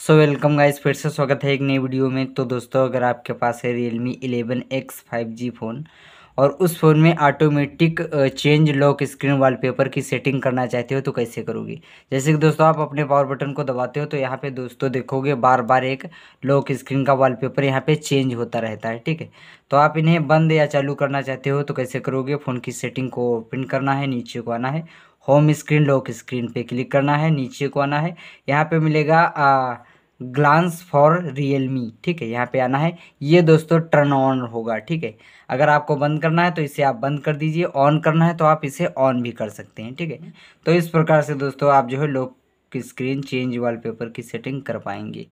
so welcome guys फिर से स्वागत है एक नई वीडियो में तो दोस्तों अगर आपके पास है Realme eleven x five G phone और उस फ़ोन में automatic change lock screen wallpaper की सेटिंग करना चाहते हो तो कैसे करोगे जैसे कि दोस्तों आप अपने पावर बटन को दबाते हो तो यहाँ पे दोस्तों देखोगे बार बार एक लॉक स्क्रीन का वॉलपेपर यहाँ पे चेंज होता रहता है ठीक है तो आप इन्हें बंद या चालू करना चाहते हो तो कैसे करोगे फ़ोन की सेटिंग को ओपन करना है नीचे को आना है होम स्क्रीन लॉक स्क्रीन पर क्लिक करना है नीचे को आना है यहाँ पर मिलेगा आ, ग्लांस फॉर रियल मी ठीक है यहाँ पे आना है ये दोस्तों टर्न ऑन होगा ठीक है अगर आपको बंद करना है तो इसे आप बंद कर दीजिए ऑन करना है तो आप इसे ऑन भी कर सकते हैं ठीक है तो इस प्रकार से दोस्तों आप जो है लोग की स्क्रीन चेंज वॉलपेपर की सेटिंग कर पाएंगे